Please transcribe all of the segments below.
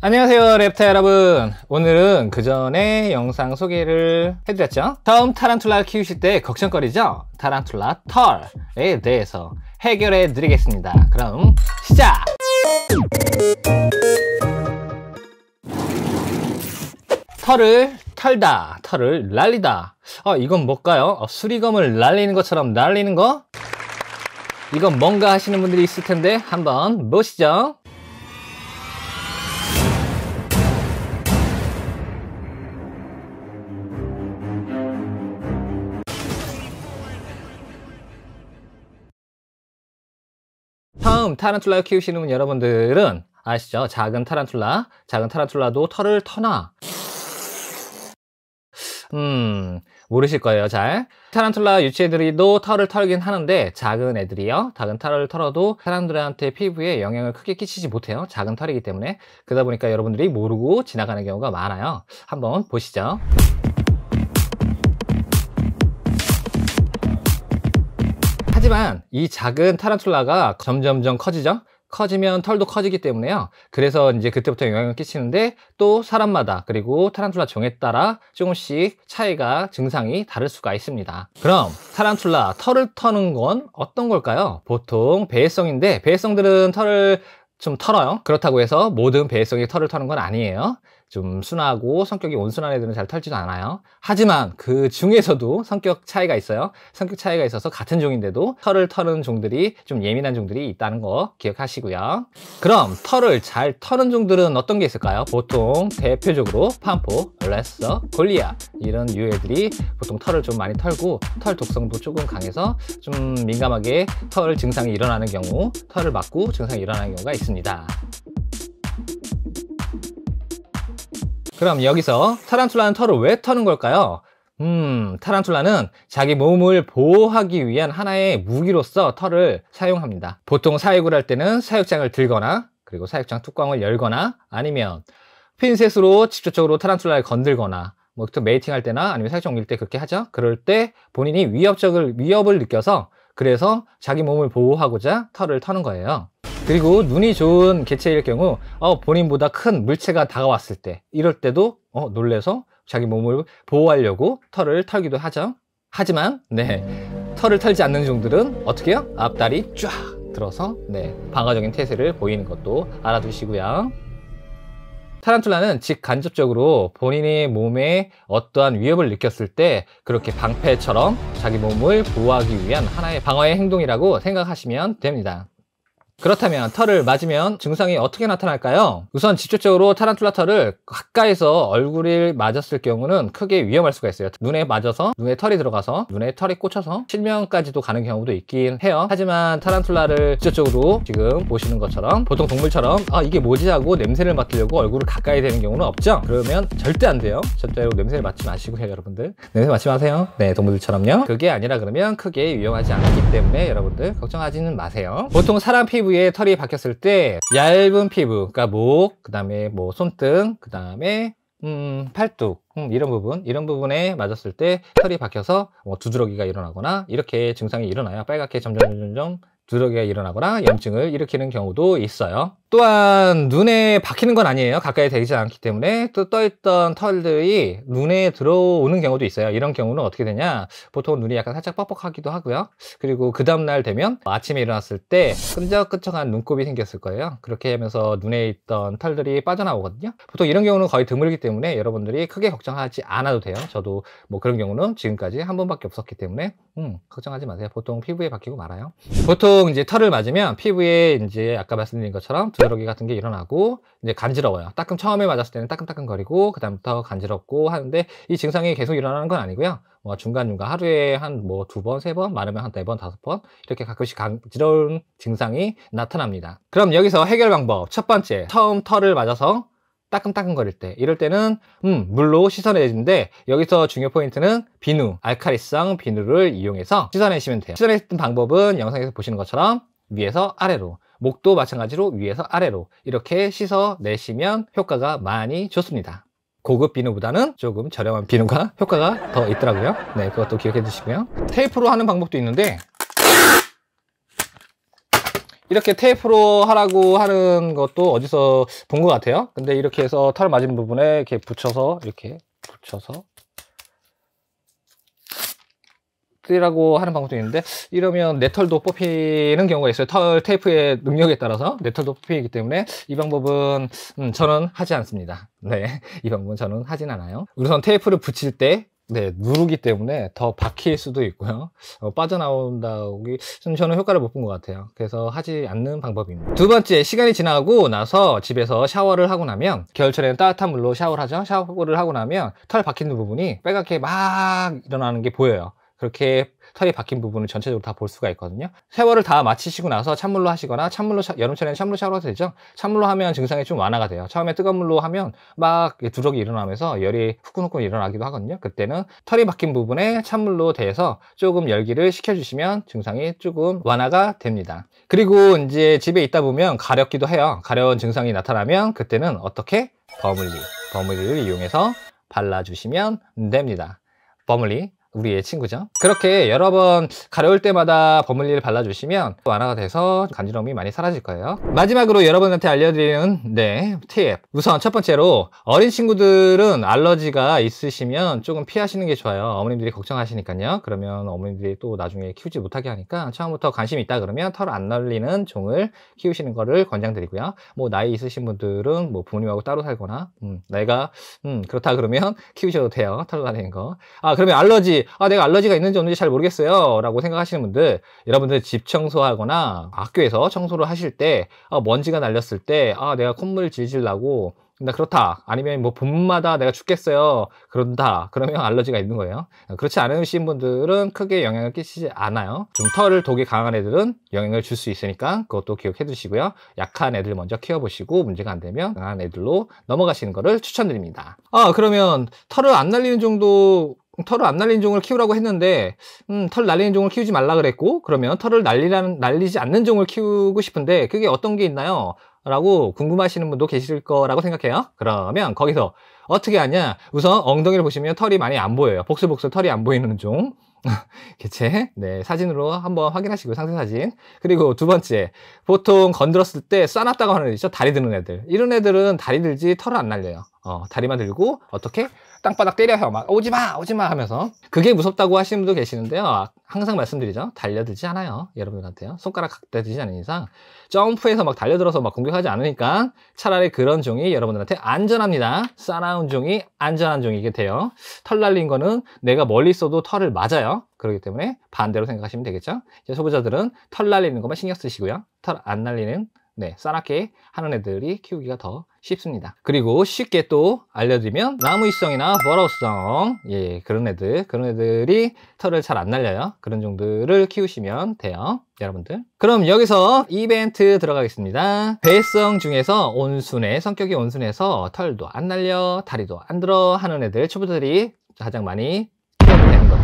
안녕하세요 랩타 여러분 오늘은 그 전에 영상 소개를 해드렸죠 다음 타란툴라를 키우실 때 걱정거리죠 타란툴라 털에 대해서 해결해 드리겠습니다 그럼 시작! 털을 털다 털을 날리다 어 이건 뭘까요? 어, 수리검을 날리는 것처럼 날리는 거? 이건 뭔가 하시는 분들이 있을 텐데 한번 보시죠 타란툴라 키우시는 분 여러분들은 아시죠? 작은 타란툴라, 작은 타란툴라도 털을 터나 음 모르실 거예요 잘 타란툴라 유치애들이도 털을 털긴 하는데 작은 애들이요 작은 털을 털어도 사람들한테 피부에 영향을 크게 끼치지 못해요 작은 털이기 때문에 그러다 보니까 여러분들이 모르고 지나가는 경우가 많아요 한번 보시죠 하지만 이 작은 타란툴라가 점점점 커지죠 커지면 털도 커지기 때문에요 그래서 이제 그때부터 영향을 끼치는데 또 사람마다 그리고 타란툴라 종에 따라 조금씩 차이가 증상이 다를 수가 있습니다 그럼 타란툴라 털을 터는 건 어떤 걸까요? 보통 배해성인데 배해성들은 털을 좀 털어요 그렇다고 해서 모든 배해성이 털을 터는 건 아니에요 좀 순하고 성격이 온순한 애들은 잘 털지도 않아요. 하지만 그 중에서도 성격 차이가 있어요. 성격 차이가 있어서 같은 종인데도 털을 터는 종들이 좀 예민한 종들이 있다는 거 기억하시고요. 그럼 털을 잘 터는 종들은 어떤 게 있을까요? 보통 대표적으로 판포, 레서, 골리아 이런 유해들이 보통 털을 좀 많이 털고 털 독성도 조금 강해서 좀 민감하게 털 증상이 일어나는 경우 털을 맞고 증상이 일어나는 경우가 있습니다. 그럼 여기서 타란툴라는 털을 왜 터는 걸까요? 음, 타란툴라는 자기 몸을 보호하기 위한 하나의 무기로서 털을 사용합니다. 보통 사육을 할 때는 사육장을 들거나 그리고 사육장 뚜껑을 열거나 아니면 핀셋으로 직접적으로 타란툴라를 건들거나 뭐또 메이팅할 때나 아니면 사육장 옮길 때 그렇게 하죠. 그럴 때 본인이 위협적을 위협을 느껴서 그래서 자기 몸을 보호하고자 털을 터는 거예요. 그리고 눈이 좋은 개체일 경우 어, 본인보다 큰 물체가 다가왔을 때 이럴 때도 어, 놀래서 자기 몸을 보호하려고 털을 털기도 하죠 하지만 네 털을 털지 않는 종들은 어떻게 해요? 앞다리 쫙 들어서 네 방어적인 태세를 보이는 것도 알아두시고요 타란툴라는 직간접적으로 본인의 몸에 어떠한 위협을 느꼈을 때 그렇게 방패처럼 자기 몸을 보호하기 위한 하나의 방어의 행동이라고 생각하시면 됩니다 그렇다면 털을 맞으면 증상이 어떻게 나타날까요? 우선 직접적으로 타란툴라 털을 가까이서 얼굴을 맞았을 경우는 크게 위험할 수가 있어요 눈에 맞아서 눈에 털이 들어가서 눈에 털이 꽂혀서 실명까지도 가는 경우도 있긴 해요 하지만 타란툴라를 직접적으로 지금 보시는 것처럼 보통 동물처럼 아 이게 뭐지 하고 냄새를 맡으려고 얼굴을 가까이 대는 경우는 없죠? 그러면 절대 안 돼요 절대로 냄새를 맡지 마시고요 여러분들 냄새 맡지 마세요 네 동물들처럼요 그게 아니라 그러면 크게 위험하지 않기 때문에 여러분들 걱정하지는 마세요 보통 사람 피부 피부에 털이 박혔을 때 얇은 피부, 그러니까 목, 그 다음에 뭐 손등, 그 다음에 음, 팔뚝 음, 이런 부분 이런 부분에 맞았을 때 털이 박혀서 뭐 두드러기가 일어나거나 이렇게 증상이 일어나요 빨갛게 점점 점점 두드러기가 일어나거나 염증을 일으키는 경우도 있어요 또한 눈에 박히는 건 아니에요. 가까이 되지 않기 때문에 또 떠있던 털들이 눈에 들어오는 경우도 있어요. 이런 경우는 어떻게 되냐? 보통 눈이 약간 살짝 뻑뻑하기도 하고요. 그리고 그 다음날 되면 아침에 일어났을 때 끈적끈적한 눈곱이 생겼을 거예요. 그렇게 하면서 눈에 있던 털들이 빠져나오거든요. 보통 이런 경우는 거의 드물기 때문에 여러분들이 크게 걱정하지 않아도 돼요. 저도 뭐 그런 경우는 지금까지 한 번밖에 없었기 때문에 음, 걱정하지 마세요. 보통 피부에 박히고 말아요. 보통 이제 털을 맞으면 피부에 이제 아까 말씀드린 것처럼 두드러기 같은 게 일어나고 이제 간지러워요. 따끔 처음에 맞았을 때는 따끔따끔거리고 그다음부터 간지럽고 하는데 이 증상이 계속 일어나는 건 아니고요. 뭐 중간중간 하루에 한 뭐 두 번, 세 번, 많으면 한 네 번, 다섯 번 이렇게 가끔씩 간지러운 증상이 나타납니다. 그럼 여기서 해결 방법 첫 번째 처음 털을 맞아서 따끔따끔 거릴 때 이럴 때는 음, 물로 씻어내는데 여기서 중요 포인트는 비누 알카리성 비누를 이용해서 씻어내시면 돼요 씻어내는 시 방법은 영상에서 보시는 것처럼 위에서 아래로 목도 마찬가지로 위에서 아래로 이렇게 씻어 내시면 효과가 많이 좋습니다. 고급 비누보다는 조금 저렴한 비누가 효과가 더 있더라고요. 네, 그것도 기억해 주시고요. 테이프로 하는 방법도 있는데 이렇게 테이프로 하라고 하는 것도 어디서 본 것 같아요. 근데 이렇게 해서 털 맞은 부분에 이렇게 붙여서 이렇게 붙여서 털이라고 하는 방법도 있는데 이러면 네 털도 뽑히는 경우가 있어요. 털 테이프의 능력에 따라서 네 털도 뽑히기 때문에 이 방법은 음, 저는 하지 않습니다. 네, 이 방법은 저는 하진 않아요. 우선 테이프를 붙일 때 네, 누르기 때문에 더 박힐 수도 있고요. 어, 빠져나온다기 저는 효과를 못 본 것 같아요. 그래서 하지 않는 방법입니다. 두 번째, 시간이 지나고 나서 집에서 샤워를 하고 나면 겨울철에는 따뜻한 물로 샤워를 하죠. 샤워를 하고 나면 털 박힌 부분이 빨갛게 막 일어나는 게 보여요. 그렇게 털이 박힌 부분을 전체적으로 다 볼 수가 있거든요 세월을 다 마치시고 나서 찬물로 하시거나 찬물로 샤, 여름철에는 찬물로 샤워도 되죠 찬물로 하면 증상이 좀 완화가 돼요 처음에 뜨거운 물로 하면 막 두럭이 일어나면서 열이 후끈후끈 일어나기도 하거든요 그때는 털이 박힌 부분에 찬물로 대해서 조금 열기를 식혀주시면 증상이 조금 완화가 됩니다 그리고 이제 집에 있다 보면 가렵기도 해요 가려운 증상이 나타나면 그때는 어떻게 버물리 버물리를 이용해서 발라주시면 됩니다 버물리 우리의 친구죠 그렇게 여러 번 가려울 때마다 버물리를 발라주시면 완화가 돼서 간지러움이 많이 사라질 거예요 마지막으로 여러분한테 알려드리는 네, 팁 우선 첫 번째로 어린 친구들은 알러지가 있으시면 조금 피하시는 게 좋아요 어머님들이 걱정하시니까요 그러면 어머님들이 또 나중에 키우지 못하게 하니까 처음부터 관심이 있다 그러면 털 안 날리는 종을 키우시는 거를 권장드리고요 뭐 나이 있으신 분들은 뭐 부모님하고 따로 살거나 음, 내가 음, 그렇다 그러면 키우셔도 돼요 털 날리는 거아 그러면 알러지 아 내가 알러지가 있는지 없는지 잘 모르겠어요 라고 생각하시는 분들 여러분들 집 청소하거나 학교에서 청소를 하실 때 아, 먼지가 날렸을 때 아 내가 콧물 질질 나고 나 그렇다 아니면 뭐 봄마다 내가 죽겠어요 그런다 그러면 알러지가 있는 거예요 그렇지 않으신 분들은 크게 영향을 끼치지 않아요 좀 털을 독이 강한 애들은 영향을 줄 수 있으니까 그것도 기억해 두시고요 약한 애들 먼저 키워보시고 문제가 안 되면 강한 애들로 넘어가시는 거를 추천드립니다 아 그러면 털을 안 날리는 정도 털을 안 날리는 종을 키우라고 했는데 음, 털 날리는 종을 키우지 말라 그랬고 그러면 털을 날리라는, 날리지 않는 종을 키우고 싶은데 그게 어떤 게 있나요? 라고 궁금하시는 분도 계실 거라고 생각해요 그러면 거기서 어떻게 하냐 우선 엉덩이를 보시면 털이 많이 안 보여요 복슬복슬 털이 안 보이는 종 개체 네 사진으로 한번 확인하시고 상세 사진 그리고 두 번째 보통 건드렸을 때 싸놨다고 하는 애들 있죠 다리 드는 애들 이런 애들은 다리 들지 털을 안 날려요 어, 다리만 들고 어떻게 땅바닥 때려요. 막 오지마 오지마 하면서 그게 무섭다고 하시는 분도 계시는데요. 아, 항상 말씀드리죠. 달려들지 않아요. 여러분들한테요. 손가락 각대지지 않은 이상 점프해서 막 달려들어서 막 공격하지 않으니까 차라리 그런 종이 여러분들한테 안전합니다. 싸나운 종이 안전한 종이게 돼요. 털 날린 거는 내가 멀리 있어도 털을 맞아요. 그렇기 때문에 반대로 생각하시면 되겠죠. 소비자들은털 날리는 것만 신경 쓰시고요. 털 안 날리는 네, 싸납게 하는 애들이 키우기가 더 쉽습니다. 그리고 쉽게 또 알려드리면 나무이성이나 버러우성 예, 그런 애들, 그런 애들이 털을 잘 안 날려요. 그런 종들을 키우시면 돼요. 여러분들. 그럼 여기서 이벤트 들어가겠습니다. 배성 중에서 온순해, 성격이 온순해서 털도 안 날려, 다리도 안 들어 하는 애들, 초보들이 가장 많이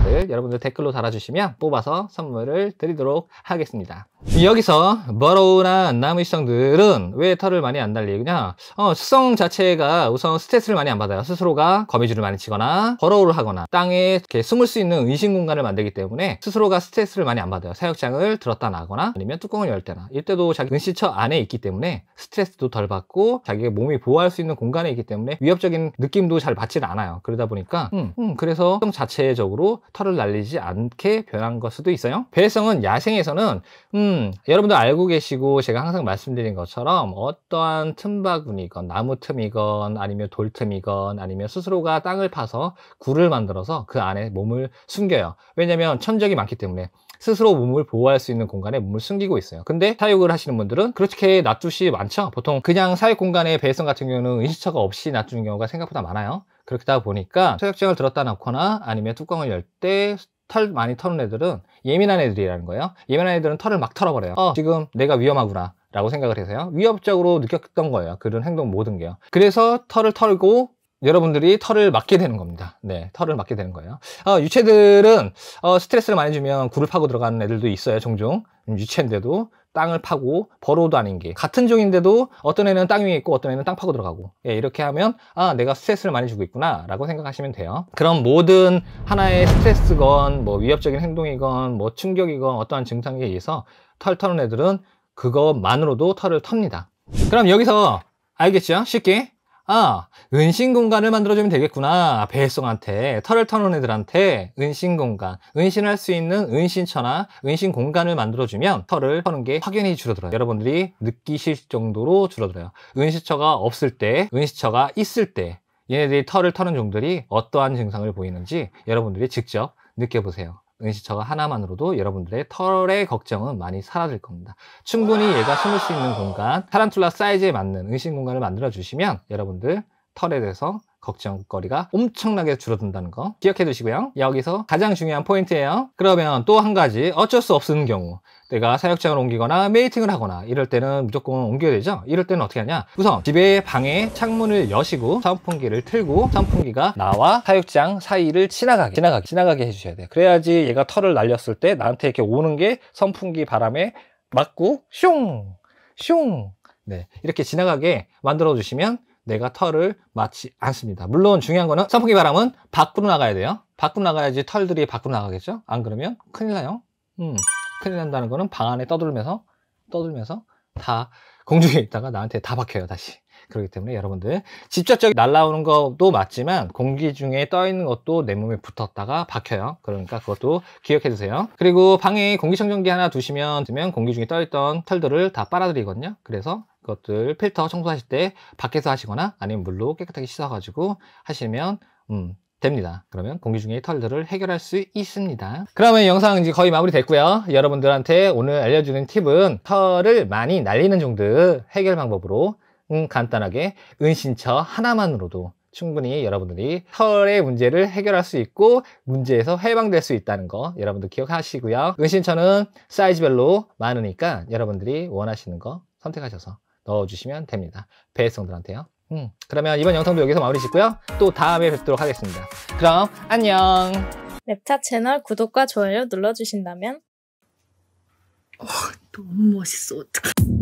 분들 여러분들 댓글로 달아주시면 뽑아서 선물을 드리도록 하겠습니다 여기서 머러우나 나무시성들은 왜 털을 많이 안 날리느냐 어, 수성 자체가 우선 스트레스를 많이 안 받아요 스스로가 거미줄을 많이 치거나 버러우를 하거나 땅에 이렇게 숨을 수 있는 의심 공간을 만들기 때문에 스스로가 스트레스를 많이 안 받아요 사육장을 들었다 나거나 아니면 뚜껑을 열 때나 이때도 자기 은시처 안에 있기 때문에 스트레스도 덜 받고 자기의 몸이 보호할 수 있는 공간에 있기 때문에 위협적인 느낌도 잘 받지는 않아요 그러다 보니까 음, 음, 그래서 수성 자체적으로 털을 날리지 않게 변한 것 수도 있어요 배성은 야생에서는 음 여러분도 알고 계시고 제가 항상 말씀드린 것처럼 어떠한 틈바구니건 나무 틈이건 아니면 돌 틈이건 아니면 스스로가 땅을 파서 굴을 만들어서 그 안에 몸을 숨겨요 왜냐면 천적이 많기 때문에 스스로 몸을 보호할 수 있는 공간에 몸을 숨기고 있어요 근데 사육을 하시는 분들은 그렇게 낮두시 많죠 보통 그냥 사육 공간에 배성 같은 경우는 의식처가 없이 낮추는 경우가 생각보다 많아요 그렇다 보니까 소액증을 들었다 놓거나 아니면 뚜껑을 열 때 털 많이 터는 애들은 예민한 애들이라는 거예요 예민한 애들은 털을 막 털어버려요 어, 지금 내가 위험하구나 라고 생각을 해서요 위협적으로 느꼈던 거예요 그런 행동 모든 게요 그래서 털을 털고 여러분들이 털을 막게 되는 겁니다 네 털을 막게 되는 거예요 어, 유체들은 어, 스트레스를 많이 주면 굴을 파고 들어가는 애들도 있어요 종종 유체인데도 땅을 파고 버로 아닌게 같은 종인데도 어떤 애는 땅 위에 있고 어떤 애는 땅 파고 들어가고 예, 이렇게 하면 아 내가 스트레스를 많이 주고 있구나 라고 생각하시면 돼요 그럼 모든 하나의 스트레스건 뭐 위협적인 행동이건 뭐 충격이건 어떠한 증상에 의해서 털 터는 애들은 그것만으로도 털을 텁니다 그럼 여기서 알겠죠? 쉽게 아, 은신 공간을 만들어주면 되겠구나. 배송한테 털을 터는 애들한테 은신 공간, 은신할 수 있는 은신처나 은신 공간을 만들어주면 털을 터는 게 확연히 줄어들어요. 여러분들이 느끼실 정도로 줄어들어요. 은신처가 없을 때, 은신처가 있을 때, 얘네들이 털을 터는 종들이 어떠한 증상을 보이는지 여러분들이 직접 느껴보세요. 은신처가 하나만으로도 여러분들의 털의 걱정은 많이 사라질 겁니다. 충분히 얘가 숨을 수 있는 공간, 타란툴라 사이즈에 맞는 은신 공간을 만들어 주시면 여러분들 털에 대해서 걱정거리가 엄청나게 줄어든다는 거 기억해 두시고요. 여기서 가장 중요한 포인트예요. 그러면 또 한 가지 어쩔 수 없는 경우 내가 사역장을 옮기거나 메이팅을 하거나 이럴 때는 무조건 옮겨야 되죠 이럴 때는 어떻게 하냐 우선 집에 방에 창문을 여시고 선풍기를 틀고 선풍기가 나와 사육장 사이를 지나가게 지나가게 지나가게 해주셔야 돼요 그래야지 얘가 털을 날렸을 때 나한테 이렇게 오는 게 선풍기 바람에 맞고 슝! 슝! 네 이렇게 지나가게 만들어 주시면 내가 털을 맞지 않습니다 물론 중요한 거는 선풍기 바람은 밖으로 나가야 돼요 밖으로 나가야지 털들이 밖으로 나가겠죠 안 그러면 큰일 나요 음. 큰일 난다는 거는 방 안에 떠돌면서 떠돌면서 다 공중에 있다가 나한테 다 박혀요 다시 그렇기 때문에 여러분들 직접적 날라오는 것도 맞지만 공기 중에 떠 있는 것도 내 몸에 붙었다가 박혀요 그러니까 그것도 기억해 주세요 그리고 방에 공기청정기 하나 두시면 두면 공기 중에 떠 있던 털들을 다 빨아들이거든요 그래서 그것들 필터 청소하실 때 밖에서 하시거나 아니면 물로 깨끗하게 씻어가지고 하시면 음, 됩니다. 그러면 공기 중에 털들을 해결할 수 있습니다. 그러면 영상 이제 거의 마무리 됐고요. 여러분들한테 오늘 알려주는 팁은 털을 많이 날리는 종들 해결 방법으로 음, 간단하게 은신처 하나만으로도 충분히 여러분들이 털의 문제를 해결할 수 있고 문제에서 해방될 수 있다는 거 여러분들 기억하시고요. 은신처는 사이즈별로 많으니까 여러분들이 원하시는 거 선택하셔서 넣어주시면 됩니다. 배송들한테요 음, 그러면 이번 영상도 여기서 마무리 짓고요. 또 다음에 뵙도록 하겠습니다. 그럼 안녕. 랩차 채널 구독과 좋아요 눌러주신다면 어, 너무 멋있어. 어떡해.